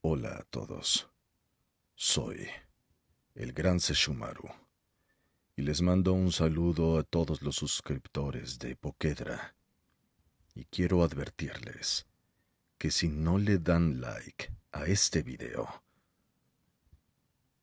Hola a todos. Soy el Gran Seshumaru y les mando un saludo a todos los suscriptores de Poquedra Y quiero advertirles que si no le dan like a este video,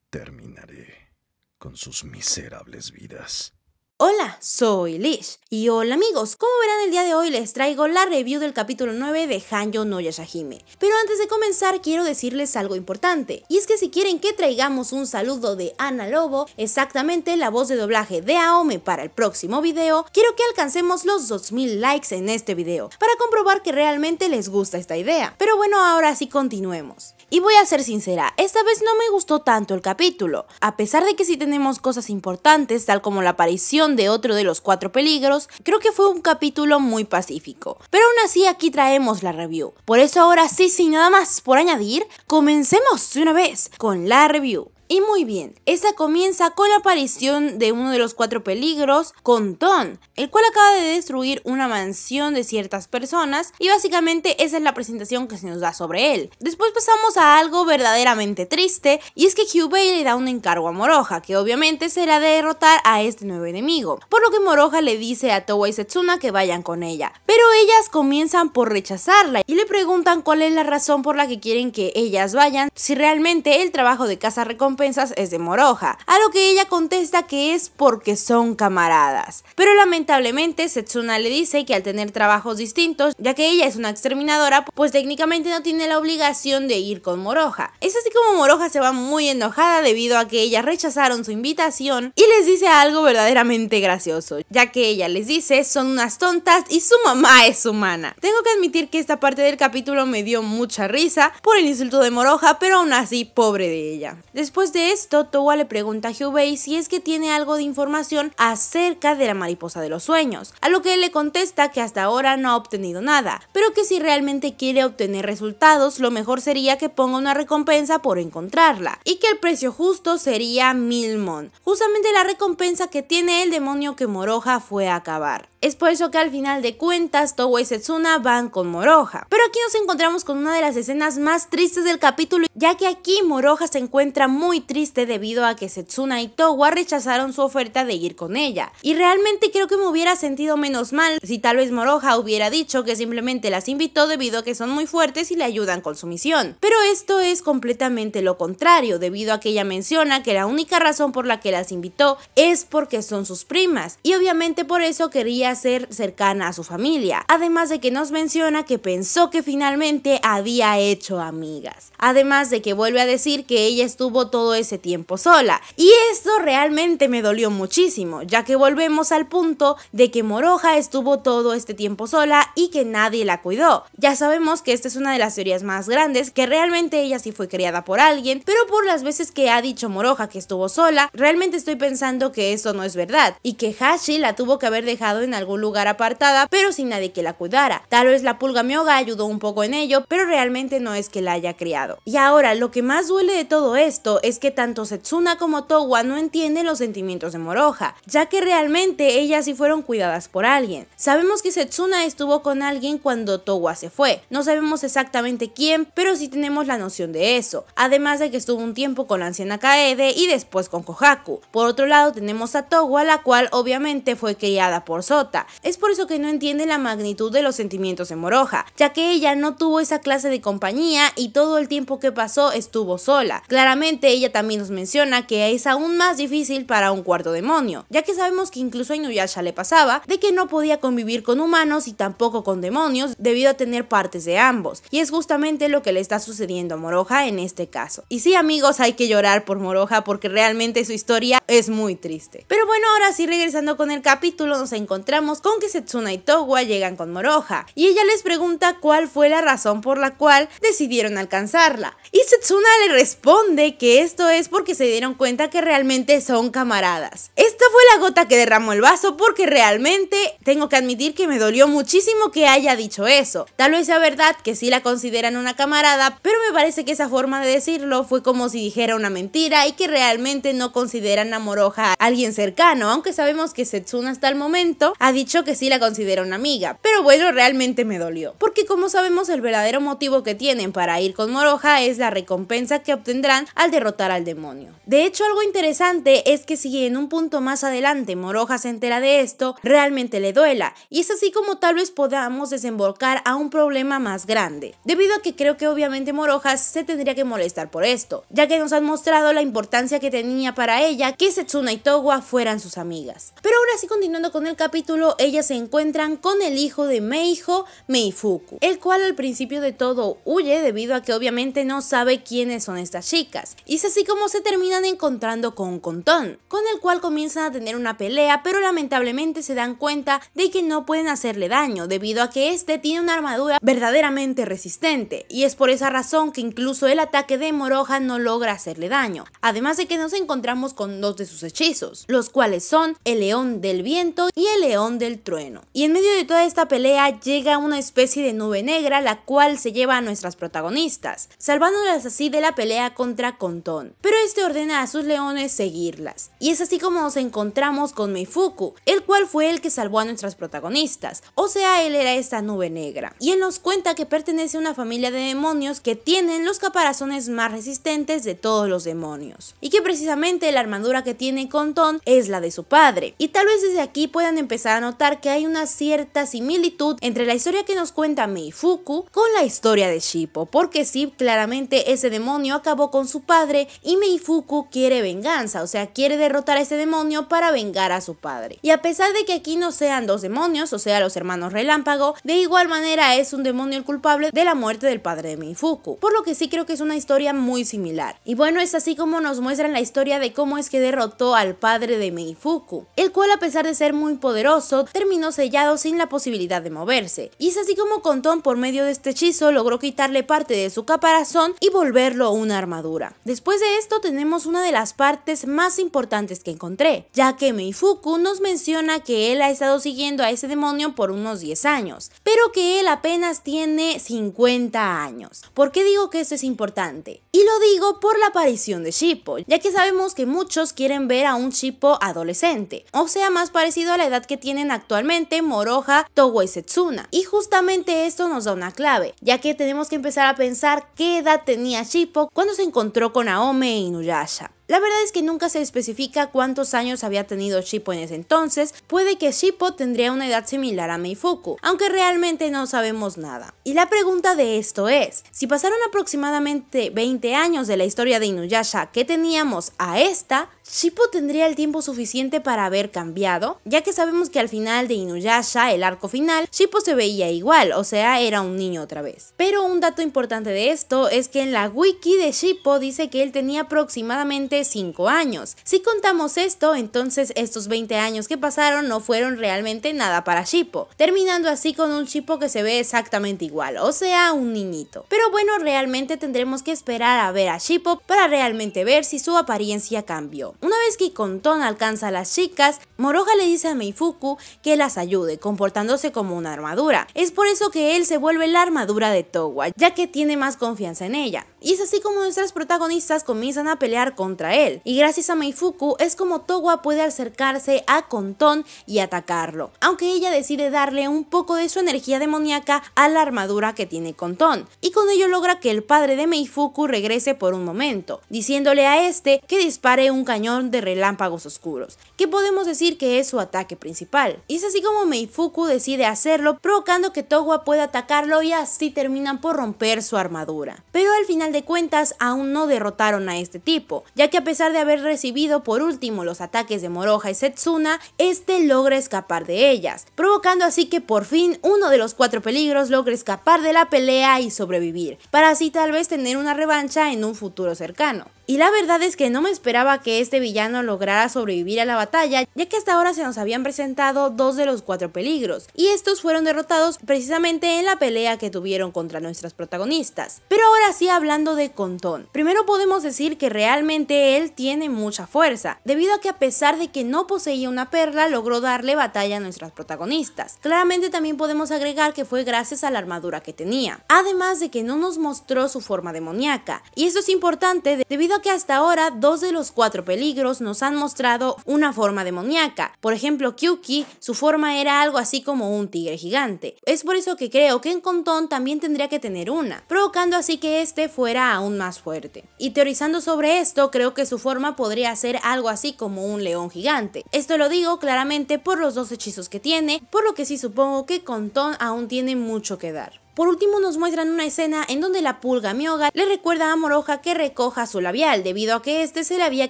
terminaré con sus miserables vidas. Hola, soy Lish. Y hola amigos, como verán el día de hoy les traigo la review del capítulo 9 de Hanjo no Yashahime. Pero antes de comenzar quiero decirles algo importante, y es que si quieren que traigamos un saludo de Ana Lobo, exactamente la voz de doblaje de Aome para el próximo video, quiero que alcancemos los 2000 likes en este video, para comprobar que realmente les gusta esta idea. Pero bueno, ahora sí continuemos. Y voy a ser sincera, esta vez no me gustó tanto el capítulo, a pesar de que sí tenemos cosas importantes, tal como la aparición de otro de los cuatro peligros, creo que fue un capítulo muy pacífico. Pero aún así aquí traemos la review. Por eso ahora sí, sin nada más por añadir, comencemos de una vez con la review. Y muy bien, esa comienza con la aparición de uno de los cuatro peligros, Contón, el cual acaba de destruir una mansión de ciertas personas y básicamente esa es la presentación que se nos da sobre él. Después pasamos a algo verdaderamente triste y es que Hyubei le da un encargo a Moroja, que obviamente será de derrotar a este nuevo enemigo, por lo que Moroja le dice a Towa y Setsuna que vayan con ella, pero ellas comienzan por rechazarla y le preguntan cuál es la razón por la que quieren que ellas vayan si realmente el trabajo de casa recompensa pensas es de Moroja, a lo que ella contesta que es porque son camaradas. Pero lamentablemente Setsuna le dice que al tener trabajos distintos, ya que ella es una exterminadora, pues técnicamente no tiene la obligación de ir con Moroja, Es así como Moroja se va muy enojada debido a que ellas rechazaron su invitación y les dice algo verdaderamente gracioso, ya que ella les dice son unas tontas y su mamá es humana. Tengo que admitir que esta parte del capítulo me dio mucha risa por el insulto de Moroja, pero aún así pobre de ella. Después de esto, Towa le pregunta a Hubei si es que tiene algo de información acerca de la mariposa de los sueños, a lo que él le contesta que hasta ahora no ha obtenido nada, pero que si realmente quiere obtener resultados, lo mejor sería que ponga una recompensa por encontrarla, y que el precio justo sería Milmon, justamente la recompensa que tiene el demonio que Moroja fue a acabar. Es por eso que al final de cuentas Towa y Setsuna van con Moroja, Pero aquí nos encontramos con una de las escenas más tristes del capítulo, ya que aquí Moroja se encuentra muy triste debido a que Setsuna y Towa rechazaron su oferta de ir con ella. Y realmente creo que me hubiera sentido menos mal si tal vez Moroja hubiera dicho que simplemente las invitó debido a que son muy fuertes y le ayudan con su misión. Pero esto es completamente lo contrario, debido a que ella menciona que la única razón por la que las invitó es porque son sus primas. Y obviamente por eso quería ser cercana a su familia. Además de que nos menciona que pensó que finalmente había hecho amigas. Además de que vuelve a decir que ella estuvo todo ese tiempo sola. Y esto realmente me dolió muchísimo, ya que volvemos al punto de que Moroja estuvo todo este tiempo sola y que nadie la cuidó. Ya sabemos que esta es una de las teorías más grandes, que realmente ella sí fue criada por alguien, pero por las veces que ha dicho Moroja que estuvo sola, realmente estoy pensando que eso no es verdad y que Hashi la tuvo que haber dejado en algún un lugar apartada, pero sin nadie que la cuidara. Tal vez la pulga mioga ayudó un poco en ello, pero realmente no es que la haya criado. Y ahora, lo que más duele de todo esto es que tanto Setsuna como Towa no entienden los sentimientos de Moroja, ya que realmente ellas sí fueron cuidadas por alguien. Sabemos que Setsuna estuvo con alguien cuando Towa se fue, no sabemos exactamente quién, pero sí tenemos la noción de eso, además de que estuvo un tiempo con la anciana Kaede y después con Kohaku. Por otro lado tenemos a Towa, la cual obviamente fue criada por Soto, es por eso que no entiende la magnitud de los sentimientos de Moroja, ya que ella no tuvo esa clase de compañía y todo el tiempo que pasó estuvo sola. Claramente ella también nos menciona que es aún más difícil para un cuarto demonio, ya que sabemos que incluso a Inuyasha le pasaba de que no podía convivir con humanos y tampoco con demonios debido a tener partes de ambos, y es justamente lo que le está sucediendo a Moroja en este caso. Y sí amigos, hay que llorar por Moroja porque realmente su historia es muy triste. Pero bueno, ahora sí regresando con el capítulo nos encontramos con que Setsuna y Towa llegan con Moroja y ella les pregunta cuál fue la razón por la cual decidieron alcanzarla. Y Setsuna le responde que esto es porque se dieron cuenta que realmente son camaradas. Esta fue la gota que derramó el vaso porque realmente tengo que admitir que me dolió muchísimo que haya dicho eso. Tal vez sea verdad que sí la consideran una camarada, pero me parece que esa forma de decirlo fue como si dijera una mentira y que realmente no consideran a Moroja alguien cercano, aunque sabemos que Setsuna hasta el momento ha dicho que sí la considera una amiga, pero bueno, realmente me dolió, porque como sabemos el verdadero motivo que tienen para ir con Moroja es la recompensa que obtendrán al derrotar al demonio. De hecho, algo interesante es que si en un punto más adelante Moroja se entera de esto, realmente le duela, y es así como tal vez podamos desembocar a un problema más grande, debido a que creo que obviamente Moroja se tendría que molestar por esto, ya que nos han mostrado la importancia que tenía para ella que Setsuna y Towa fueran sus amigas. Pero ahora sí, continuando con el capítulo, ellas se encuentran con el hijo de Meijo, Meifuku, el cual al principio de todo huye debido a que obviamente no sabe quiénes son estas chicas. Y es así como se terminan encontrando con Contón, con el cual comienzan a tener una pelea, pero lamentablemente se dan cuenta de que no pueden hacerle daño debido a que este tiene una armadura verdaderamente resistente y es por esa razón que incluso el ataque de Moroja no logra hacerle daño. Además de que nos encontramos con dos de sus hechizos, los cuales son el león del viento y el león del Trueno. Y en medio de toda esta pelea llega una especie de nube negra la cual se lleva a nuestras protagonistas, salvándolas así de la pelea contra Contón. Pero este ordena a sus leones seguirlas. Y es así como nos encontramos con Meifuku, el cual fue el que salvó a nuestras protagonistas, o sea, él era esta nube negra. Y él nos cuenta que pertenece a una familia de demonios que tienen los caparazones más resistentes de todos los demonios. Y que precisamente la armadura que tiene Contón es la de su padre. Y tal vez desde aquí puedan empezar notar que hay una cierta similitud entre la historia que nos cuenta Meifuku con la historia de Shippo, porque sí, claramente ese demonio acabó con su padre y Meifuku quiere venganza, o sea, quiere derrotar a ese demonio para vengar a su padre. Y a pesar de que aquí no sean dos demonios, o sea, los hermanos Relámpago, de igual manera es un demonio el culpable de la muerte del padre de Meifuku, por lo que sí creo que es una historia muy similar. Y bueno, es así como nos muestran la historia de cómo es que derrotó al padre de Meifuku, el cual a pesar de ser muy poderoso, terminó sellado sin la posibilidad de moverse. Y es así como Contón por medio de este hechizo logró quitarle parte de su caparazón y volverlo una armadura. Después de esto tenemos una de las partes más importantes que encontré, ya que Meifuku nos menciona que él ha estado siguiendo a ese demonio por unos 10 años, pero que él apenas tiene 50 años. ¿Por qué digo que esto es importante? Y lo digo por la aparición de Shippo, ya que sabemos que muchos quieren ver a un Shippo adolescente, o sea más parecido a la edad que tiene tienen actualmente Moroha y Setsuna. Y justamente esto nos da una clave, ya que tenemos que empezar a pensar qué edad tenía Shippo cuando se encontró con Aome y Inuyasha. La verdad es que nunca se especifica cuántos años había tenido Shippo en ese entonces, puede que Shippo tendría una edad similar a Meifuku, aunque realmente no sabemos nada. Y la pregunta de esto es, si pasaron aproximadamente 20 años de la historia de Inuyasha que teníamos a esta, ¿Shippo tendría el tiempo suficiente para haber cambiado? Ya que sabemos que al final de Inuyasha, el arco final, Shippo se veía igual, o sea, era un niño otra vez. Pero un dato importante de esto es que en la wiki de Shippo dice que él tenía aproximadamente 5 años. Si contamos esto, entonces estos 20 años que pasaron no fueron realmente nada para Shippo, terminando así con un Shippo que se ve exactamente igual, o sea, un niñito. Pero bueno, realmente tendremos que esperar a ver a Shippo para realmente ver si su apariencia cambió. Una vez que ton alcanza a las chicas, Moroja le dice a Meifuku que las ayude, comportándose como una armadura. Es por eso que él se vuelve la armadura de Towa, ya que tiene más confianza en ella. Y es así como nuestras protagonistas comienzan a pelear contra él. Y gracias a Meifuku es como Towa puede acercarse a Contón y atacarlo, aunque ella decide darle un poco de su energía demoníaca a la armadura que tiene Contón, y con ello logra que el padre de Meifuku regrese por un momento, diciéndole a este que dispare un cañón de relámpagos oscuros, que podemos decir que es su ataque principal. Y es así como Meifuku decide hacerlo, provocando que Towa pueda atacarlo y así terminan por romper su armadura. Pero al final de cuentas aún no derrotaron a este tipo, ya que y a pesar de haber recibido por último los ataques de Moroja y Setsuna, este logra escapar de ellas, provocando así que por fin uno de los cuatro peligros logra escapar de la pelea y sobrevivir, para así tal vez tener una revancha en un futuro cercano. Y la verdad es que no me esperaba que este villano lograra sobrevivir a la batalla, ya que hasta ahora se nos habían presentado dos de los cuatro peligros, y estos fueron derrotados precisamente en la pelea que tuvieron contra nuestras protagonistas. Pero ahora sí hablando de Contón, primero podemos decir que realmente él tiene mucha fuerza, debido a que a pesar de que no poseía una perla, logró darle batalla a nuestras protagonistas. Claramente también podemos agregar que fue gracias a la armadura que tenía, además de que no nos mostró su forma demoníaca, y esto es importante debido a que hasta ahora dos de los cuatro peligros nos han mostrado una forma demoníaca. Por ejemplo, Kyuki, su forma era algo así como un tigre gigante. Es por eso que creo que en Contón también tendría que tener una, provocando así que este fuera aún más fuerte. Y teorizando sobre esto, creo que su forma podría ser algo así como un león gigante. Esto lo digo claramente por los dos hechizos que tiene, por lo que sí supongo que Contón aún tiene mucho que dar. Por último nos muestran una escena en donde la pulga Mioga le recuerda a Moroja que recoja su labial debido a que este se le había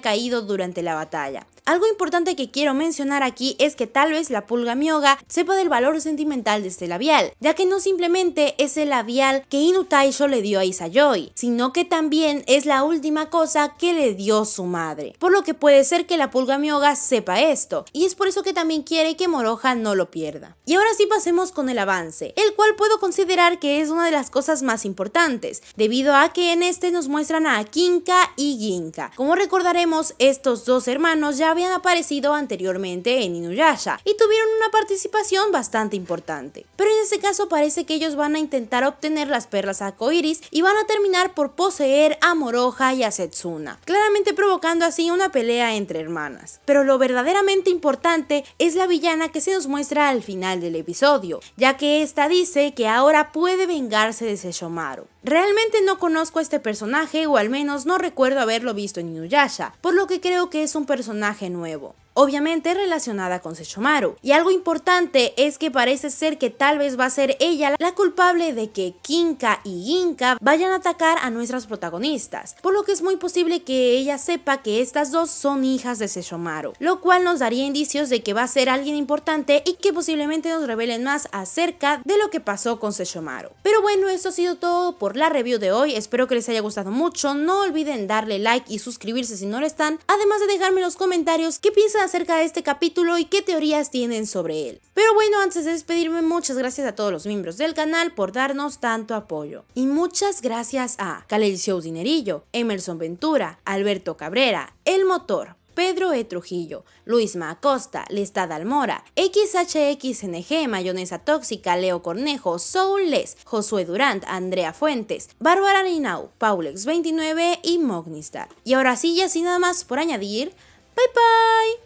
caído durante la batalla. Algo importante que quiero mencionar aquí es que tal vez la pulga Mioga sepa del valor sentimental de este labial, ya que no simplemente es el labial que Inutaisho le dio a Isayoi, sino que también es la última cosa que le dio su madre, por lo que puede ser que la pulga Mioga sepa esto, y es por eso que también quiere que Moroja no lo pierda. Y ahora sí pasemos con el avance, el cual puedo considerar que es una de las cosas más importantes, debido a que en este nos muestran a Kinka y Ginka. Como recordaremos, estos dos hermanos ya habían aparecido anteriormente en Inuyasha y tuvieron una participación bastante importante. Pero en este caso parece que ellos van a intentar obtener las perlas Koiris y van a terminar por poseer a Moroja y a Setsuna, claramente provocando así una pelea entre hermanas. Pero lo verdaderamente importante es la villana que se nos muestra al final del episodio, ya que esta dice que ahora puede puede vengarse de Sesshomaru. Realmente no conozco a este personaje o al menos no recuerdo haberlo visto en Inuyasha, por lo que creo que es un personaje nuevo obviamente relacionada con Sechomaru. Y algo importante es que parece ser que tal vez va a ser ella la culpable de que Kinka y Ginka vayan a atacar a nuestras protagonistas, por lo que es muy posible que ella sepa que estas dos son hijas de Sechomaru, lo cual nos daría indicios de que va a ser alguien importante y que posiblemente nos revelen más acerca de lo que pasó con Sechomaru. Pero bueno, esto ha sido todo por la review de hoy, espero que les haya gustado mucho, no olviden darle like y suscribirse si no lo están, además de dejarme en los comentarios qué piensan acerca de este capítulo y qué teorías tienen sobre él. Pero bueno, antes de despedirme, muchas gracias a todos los miembros del canal por darnos tanto apoyo. Y muchas gracias a Calelcio Dinerillo, Emerson Ventura, Alberto Cabrera, El Motor, Pedro E. Trujillo, Luis Macosta, Lestad Almora, XHXNG, Mayonesa Tóxica, Leo Cornejo, Soul Les, Josué Durant, Andrea Fuentes, Bárbara Ninau, Paulex29 y Mognistar. Y ahora sí, ya sin nada más por añadir, bye bye.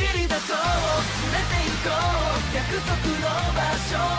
走り出そう連れて行こう約束の場所